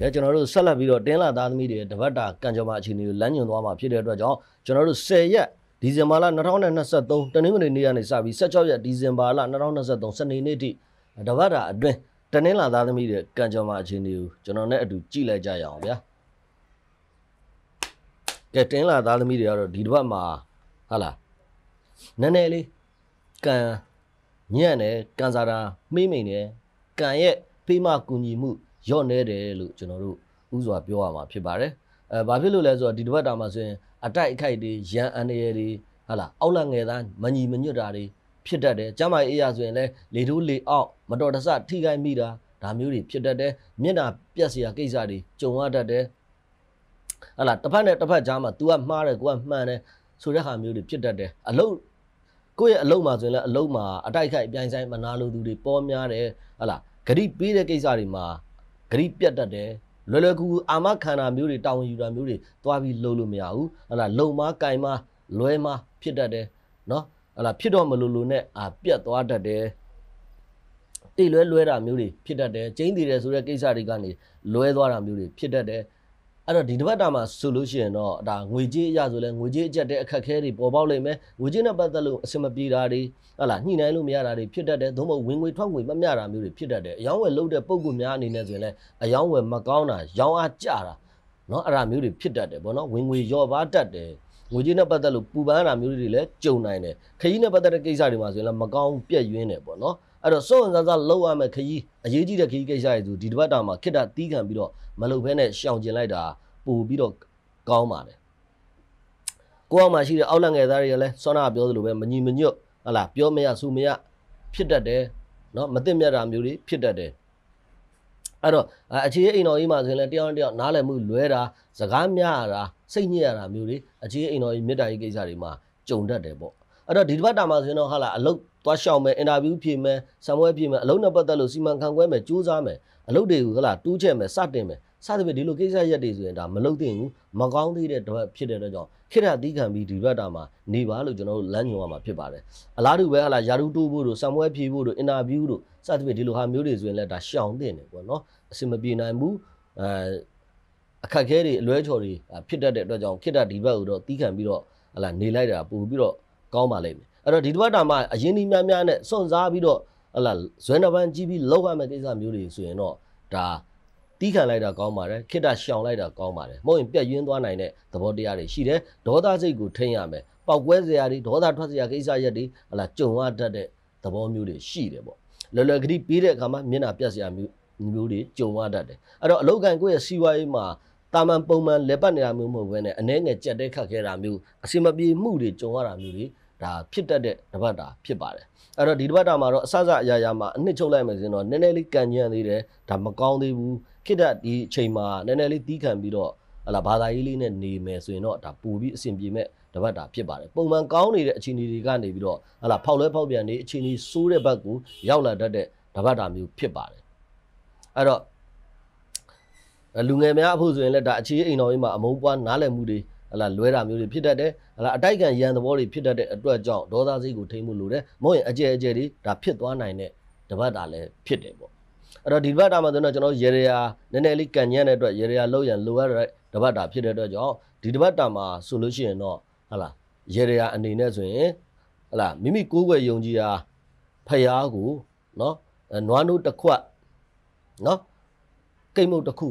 ကဲကျွန်တော်တို့ဆက်လက်ပြီးတော့တင်းလာသားသမီးတွေတပတ်တာကံကြမ္မာအခြေအနေကိုလမ်းညွှန်သွားမှာဖြစ်တဲ့အတွက်ကြောင့်ကျွန်တော်တို့10ရက်ဒီဇင်ဘာလ2023တနင်္ဂနွေနေ့ကနေစပြီး16ရက်ဒီဇင်ဘာလ2023စနေနေ့ထိတပတ်တာအတွင်းတနင်္လာသားသမီးတွေကံကြမ္မာအခြေအနေကိုကျွန်တော်နဲ့အတူကြည့်လိုက်ကြရအောင်ဗျာကဲတင်းလာသားသမီးတွေကတော့ဒီတစ်ပတ်မှာဟာလားနည်းနည်းလေးကံညံ့တယ်ကံစားတာမိမ့်မိန်တယ်ကံရဲ့ဖေးမကူညီမှုယော့နေတယ်လို့ကျွန်တော်တို့ဥစွာပြောရမှာဖြစ်ပါတယ်အဲဘာဖြစ်လို့လဲဆိုတော့ဒီတစ်ပတ်တာမှာဆိုရင် အတိုက်အခိုက်တွေရန်အန္တရာယ်တွေဟာလာအောက်လက်ငယ်သားမညီမညွတ်တာတွေဖြစ်တတ်တယ်ကျမအေးရဆိုရင်လဲလေထိုးလေအောက်မတော်တဆထိခိုက်မိတာဒါမျိုးတွေဖြစ်တတ်တယ်မျက်နာပြက်စရာကိစ္စတွေကြုံရတတ်တယ်ဟာလာတစ်ဖက်နဲ့တစ်ဖက်ကြားမှာ तू ကမှားတယ်ကိုကမှန်တယ်ဆိုတဲ့ဟာမျိုးတွေဖြစ်တတ်တယ်အလုတ်ကိုယ့်ရဲ့အလုံးမှာဆိုရင်လည်းအလုံးမှာအတိုက်ခိုက်အပြိုင်ဆိုင်မနာလိုသူတွေပေါ်များတယ်ဟလာဂရိပေးတဲ့ကိစ္စတွေမှာဂရိပြတ်တတ်တယ်လွယ်လွယ်ကူကူအာမခန္ဓာမျိုးတွေတာဝန်ယူတာမျိုးတွေသွားပြီးလှုပ်လို့မရဘူးဟလာလုံမကင်မလွဲမဖြစ်တတ်တယ်နော်ဟလာဖြစ်တော့မလို့လို့နဲ့အာပြတ်သွားတတ်တယ်တိတ်လွဲလွဲတာမျိုးတွေဖြစ်တတ်တယ်ကျင်းတည်တယ်ဆိုတဲ့ကိစ္စတွေကနေလွဲသွားတာမျိုးတွေဖြစ်တတ်တယ်အဲ့တော့ဒီတစ်ပတ်တာမှာဆိုလို့ရှိရင်တော့ဒါငွေကြေးအရဆိုလဲငွေကြေးအကျက်တဲ့အခက်ခဲတွေပေါ်ပေါက်လိမ့်မယ်ငွေကြေးနဲ့ပတ်သက်လို့အဆင်မပြေတာတွေဟလာညှိနှိုင်းလို့မရတာတွေဖြစ်တတ်တယ်သို့မဟုတ်ဝင်ငွေထွက်ငွေမမျှတာမျိုးတွေဖြစ်တတ်တယ်အယောင်းဝယ်လုပ်တဲ့ပုံကူများအနေနဲ့ဆိုရင်လဲအယောင်းဝယ်မကောင်းတာရောင်းအားကျတာเนาะအဲ့ဒါမျိုးတွေဖြစ်တတ်တယ်ဗောနော်ဝင်ငွေလျော့ပါတတ်တယ်ငွေကြေးနဲ့ပတ်သက်လို့ပူပန်းတာမျိုးတွေလည်းကြုံနိုင်တယ်ခရီးနဲ့ပတ်သက်တဲ့ကိစ္စတွေမှာဆိုရင်လည်းမကောင်းပြက်ယွင်းတယ်ပေါ့နော်အဲ့တော့စွန့်စားစားလောက်ရမယ်ခကြီးအရေးကြီးတဲ့ခကြီးကိစ္စရဲ့သူဒီတစ်ပတ်တာမှာခစ်တာတီးခံပြီးတော့မလုပ်ဘဲနဲ့ရှောင်ကျင်လိုက်တာပို့ပြီးတော့ကောင်းပါတယ်ကိုအောင်မှာရှိတဲ့အောက်လက်ငယ်သားတွေကလည်းစွမ်းနာပြောသလိုပဲမညီမညွတ်ဟလာပြောမရစူမရဖြစ်တတ်တယ်နော်မသိမြတ်တာမျိုးတွေဖြစ်တတ်တယ်အဲ့တော့အခြေအိမ်တော်ကြီးမှာဆိုရင်လည်းတယောက်နဲ့တယောက်နားလည်မှုလွဲတာစကားများတာစိတ်ညစ်ရတာမျိုးတွေအခြေအိမ်တော်ကြီးမေတ္တာကြီးကိစ္စတွေမှာကြုံတတ်တယ်ပေါ့အဲ့တော့ဒီတစ်ပတ်တာမှာဆိုရင်တော့ဟာလာအလုပ်သွားရှောင်မယ်အင်တာဗျူးဖြေမယ်ဆံပွဲဖြေမယ်အလုပ်နဲ့ပတ်သက်လို့စီမံခန့်ခွဲမယ်ကြိုးစားမယ်အလုပ်တွေကိုဟာလာတူးချက်မယ်စတင်မယ်စသဖြင့်ဒီလိုကိစ္စရက်တွေဆိုရင်ဒါမလုပ်သင့်ဘူးမကောင်းသေးတဲ့တစ်ပတ်ဖြစ်တဲ့အတွက်ကြောင့်ခိရတီးခံပြီးဒီဘက်တာမှာနေပါလို့ကျွန်တော်တို့လမ်းညွှန်ရမှာဖြစ်ပါတယ်အလားတူပဲဟာလာယာရုတိုးဖို့တို့ဆံပွဲဖြေဖို့တို့အင်တာဗျူးတို့စသဖြင့်ဒီလိုဟာမျိုးတွေဆိုရင်လည်းဒါရှောင်သင့်တယ်ပေါ့နော်အဆင်မပြေနိုင်ဘူးအဲအခက်ခဲတွေအလွဲချော်တွေဖြစ်တတ်တဲ့အတွက်ကြောင့်ခိတ္တဒီဘက်ကိုတော့တီးခံပြီးတော့ဟလာနေလိုက်တာပို့ပြီးတော့ကောင်းပါလိမ့်မယ်အဲ့တော့ဒီတစ်ပတ်တာမှာအရင်ဒီများများနဲ့စွန့်စားပြီးတော့ဟလာဇွဲနှပန်းကြီးပြီးလောက်ရမယ့်ကိစ္စမျိုးတွေဆိုရင်တော့ဒါတီးခံလိုက်တာကောင်းပါတယ်ခိတ္တရှောင်လိုက်တာကောင်းပါတယ်မဟုတ်ရင်ပြက်ယွင်းသွားနိုင်တဲ့သဘောတရားတွေရှိတယ်ဒေါသစိတ်ကိုထိန်းရမယ်ပောက်ကွဲစရာတွေဒေါသထွက်စရာကိစ္စရက်တွေဟလာကြုံရတတ်တဲ့သဘောမျိုးတွေရှိတယ်ပေါ့လော်လော်ကတိပြီးတဲ့အခါမှာမျက်နှာပြက်စရာမျိုးမျိုးတွေကြုံရတတ်တယ်အဲ့တော့အလောက်ကန်ကိုယ့်ရဲ့စီဝါရေးမှာတာမန်ပုံမှန်လက်ပတ်နေတာမျိုးမဟုတ်ဘဲနဲ့အနှဲငယ်ကြက်တဲ့ခတ်ခဲတာမျိုးအစီမပြေမှုတွေကြုံရတာမျိုးတွေဒါဖြစ်တတ်တဲ့တပတ်တာဖြစ်ပါတယ်အဲ့တော့ဒီတပတ်တာမှာတော့အဆစအရာရာမှာအနှစ်ချုပ်လိုက်မယ်ဆိုရင်တော့နည်းနည်းလေးကန်ညံ့သေးတယ်ဒါမကောင်းသေးဘူးခိတ္တဒီအချိန်မှာနည်းနည်းလေးတီးခံပြီးတော့ဟလာဘာသာရေးလေးနဲ့နေမယ်ဆိုရင်တော့ဒါပိုပြီးအဆင်ပြေမဲ့တပတ်တာဖြစ်ပါတယ်ပုံမှန်ကောင်းနေတဲ့အခြေအနေတွေကနေပြီးတော့ဟလာဖောက်လွဲဖောက်ပြန်နေအခြေအနေဆိုးတဲ့ဘက်ကိုရောက်လာတတ်တဲ့တပတ်တာမျိုးဖြစ်ပါတယ်အဲ့တော့လူငယ်များအဖို့ဆိုရင်လည်းဒါအခြေအိမ်တော်ကြီးမှာအမုန်းပွားနားလည်မှုတွေဟလာလွဲတာမျိုးတွေဖြစ်တတ်တယ်လားအတိုက်ခံရန်သဘောတွေဖြစ်တတ်တဲ့အတွက်ကြောင့်ဒေါသစိတ်ကိုထိမ့်မှုလိုတယ်မဟုတ်ရင်အကျဲအကျဲတွေဒါဖြစ်သွားနိုင်တဲ့တပတ်တာလည်းဖြစ်တယ်ပေါ့အဲ့တော့ဒီဘက်တာမှာဆိုတော့ကျွန်တော်ရေရရာနည်းနည်းလေးကန်ညံ့တဲ့အတွက်ရေရရာလောက်ရန်လိုရတဲ့တပတ်တာဖြစ်တဲ့အတွက်ကြောင့်ဒီတပတ်တာမှာဆိုလို့ရှိရင်တော့ဟလာရေရရာအနေနဲ့ဆိုရင်ဟလာမိမိကိုယ်ွယ်ယုံကြည်ရာဖျားကိုနော်နွားနိုးတစ်ခွက်နော်ကိမ့်မုတ်တစ်ခု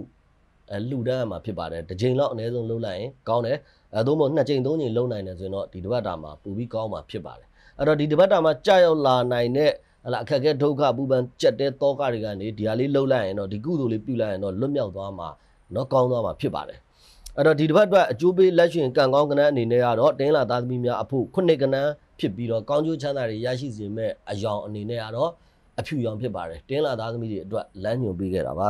အဲလှူဒန်းရမှာဖြစ်ပါတယ်တစ်ချိန်လောက်အနည်းဆုံးလှုပ်လိုက်ရင်ကောင်းတယ်အဲသို့မဟုတ်နှစ်ချိန်သုံးချိန်လှုပ်နိုင်တယ်ဆိုရင်တော့ဒီတစ်ပတ်တာမှာပူပြီးကောင်းမှာဖြစ်ပါတယ်အဲ့တော့ဒီတစ်ပတ်တာမှာကြာရောက်လာနိုင်တဲ့ဟလာအခက်အခဲဒုက္ခပူပန်ကြက်တဲ့တောကတွေကနေဒီဟာလေးလှုပ်လိုက်ရင်တော့ဒီကုသိုလ်လေးပြုလိုက်ရင်တော့လွတ်မြောက်သွားမှာနော်ကောင်းသွားမှာဖြစ်ပါတယ်အဲ့တော့ဒီတစ်ပတ်အတွက်အကျိုးပေးလက်ရှင်ကံကောင်းကဏ္ဍအနေနဲ့ကတော့တင်းလာသားသမီးများအဖို့ခုနှစ်ကဏ္ဍဖြစ်ပြီးတော့ကောင်းကျိုးချမ်းသာတွေရရှိစေမဲ့အယောင်အနေနဲ့ကတော့အဖြူရောင်ဖြစ်ပါတယ်တင်းလာသားသမီးတွေအတွက်လမ်းညွှန်ပေးခဲ့တာပါ